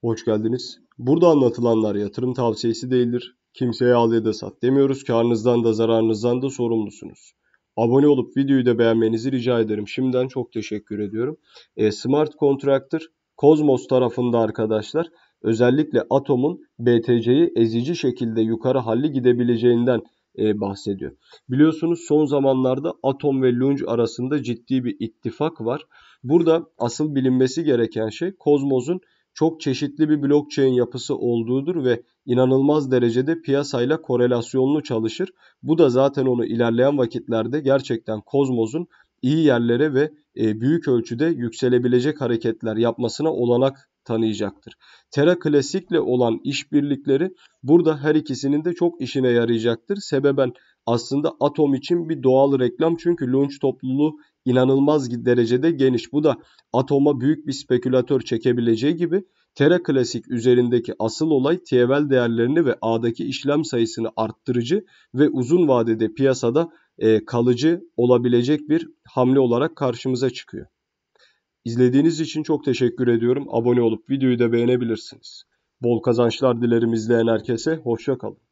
Hoş geldiniz. Burada anlatılanlar yatırım tavsiyesi değildir. Kimseye al ya da sat demiyoruz. Karnınızdan da zararınızdan da sorumlusunuz. Abone olup videoyu da beğenmenizi rica ederim. Şimdiden çok teşekkür ediyorum. E, Smart Contractor Cosmos tarafında arkadaşlar özellikle Atom'un BTC'yi ezici şekilde yukarı halli gidebileceğinden e, bahsediyor. Biliyorsunuz son zamanlarda Atom ve Lunge arasında ciddi bir ittifak var. Burada asıl bilinmesi gereken şey Cosmos'un çok çeşitli bir blockchain yapısı olduğudur ve inanılmaz derecede piyasayla korelasyonlu çalışır. Bu da zaten onu ilerleyen vakitlerde gerçekten Kozmos'un iyi yerlere ve e, büyük ölçüde yükselebilecek hareketler yapmasına olanak tanıyacaktır. Terra Klasik'le olan işbirlikleri burada her ikisinin de çok işine yarayacaktır. Sebeben aslında Atom için bir doğal reklam çünkü launch topluluğu inanılmaz derecede geniş. Bu da atoma büyük bir spekülatör çekebileceği gibi Terra Klasik üzerindeki asıl olay TVL değerlerini ve A'daki işlem sayısını arttırıcı ve uzun vadede piyasada e, kalıcı olabilecek bir hamle olarak karşımıza çıkıyor. İzlediğiniz için çok teşekkür ediyorum. Abone olup videoyu da beğenebilirsiniz. Bol kazançlar dilerim izleyen herkese. Hoşça kalın.